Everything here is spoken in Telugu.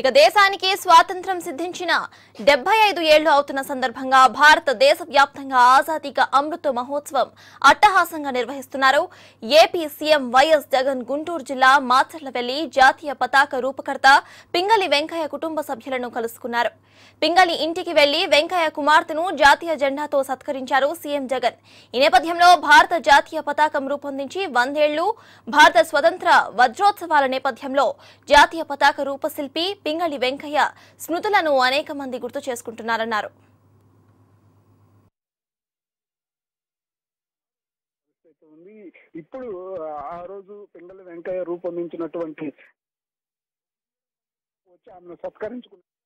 ఇక దేశానికి స్వాతంత్ర్యం సిద్ధించిన డెబ్బై ఐదు ఏళ్లు అవుతున్న సందర్భంగా భారతదేశ వ్యాప్తంగా ఆజాదీక అమృత మహోత్సవం అట్టహాసంగా నిర్వహిస్తున్నారు AP CM YS Jagan Guntur జిల్లా మాచర్లవెల్లి జాతీయ పతాక రూపకర్త పింగలి వెంకయ్య కుటుంబ సభ్యులను కలుసుకున్నారు పింగలి ఇంటికి వెళ్లి వెంకయ్య కుమార్తెను జాతీయ జెండాతో సత్కరించారు సీఎం జగన్ ఈ నేపథ్యంలో భారత జాతీయ పతాకం రూపొందించి వందేళ్లు భారత స్వతంత్ర వజ్రోత్సవాల నేపథ్యంలో జాతీయ పతాక రూపశిల్పి పింగళి వెంకయ్య స్మృతులను అనేక మంది గుర్తు చేసుకుంటున్నారన్నారు ఇప్పుడు ఆ రోజు పింగళి వెంకయ్య రూపొందించినటువంటి వచ్చి ఆమెను సత్కరించుకున్నారు